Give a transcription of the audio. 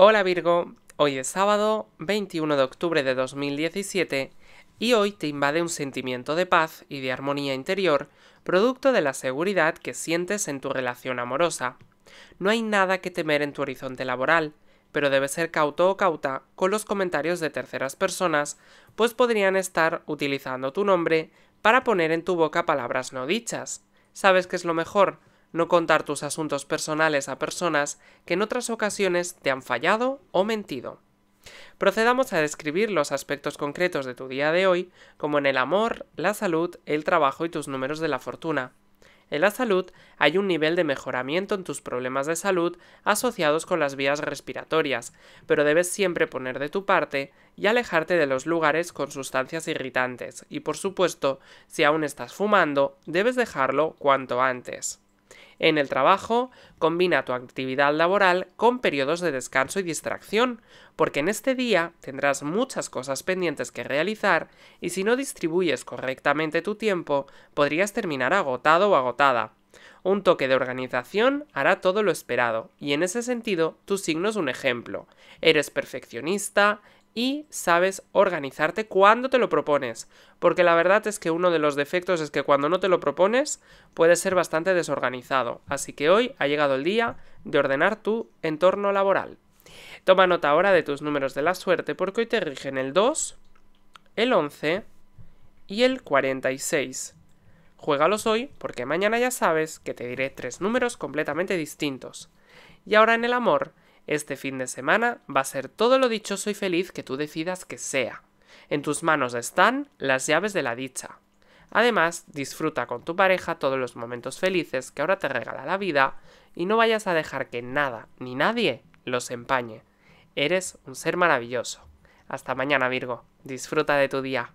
Hola Virgo, hoy es sábado 21 de octubre de 2017 y hoy te invade un sentimiento de paz y de armonía interior, producto de la seguridad que sientes en tu relación amorosa. No hay nada que temer en tu horizonte laboral, pero debes ser cauto o cauta con los comentarios de terceras personas, pues podrían estar utilizando tu nombre para poner en tu boca palabras no dichas. ¿Sabes qué es lo mejor? no contar tus asuntos personales a personas que en otras ocasiones te han fallado o mentido. Procedamos a describir los aspectos concretos de tu día de hoy, como en el amor, la salud, el trabajo y tus números de la fortuna. En la salud hay un nivel de mejoramiento en tus problemas de salud asociados con las vías respiratorias, pero debes siempre poner de tu parte y alejarte de los lugares con sustancias irritantes, y por supuesto, si aún estás fumando, debes dejarlo cuanto antes. En el trabajo, combina tu actividad laboral con periodos de descanso y distracción, porque en este día tendrás muchas cosas pendientes que realizar y si no distribuyes correctamente tu tiempo, podrías terminar agotado o agotada. Un toque de organización hará todo lo esperado, y en ese sentido tu signo es un ejemplo. Eres perfeccionista, y sabes organizarte cuando te lo propones. Porque la verdad es que uno de los defectos es que cuando no te lo propones puedes ser bastante desorganizado. Así que hoy ha llegado el día de ordenar tu entorno laboral. Toma nota ahora de tus números de la suerte porque hoy te rigen el 2, el 11 y el 46. Juégalos hoy porque mañana ya sabes que te diré tres números completamente distintos. Y ahora en el amor este fin de semana va a ser todo lo dichoso y feliz que tú decidas que sea. En tus manos están las llaves de la dicha. Además, disfruta con tu pareja todos los momentos felices que ahora te regala la vida y no vayas a dejar que nada ni nadie los empañe. Eres un ser maravilloso. Hasta mañana Virgo. Disfruta de tu día.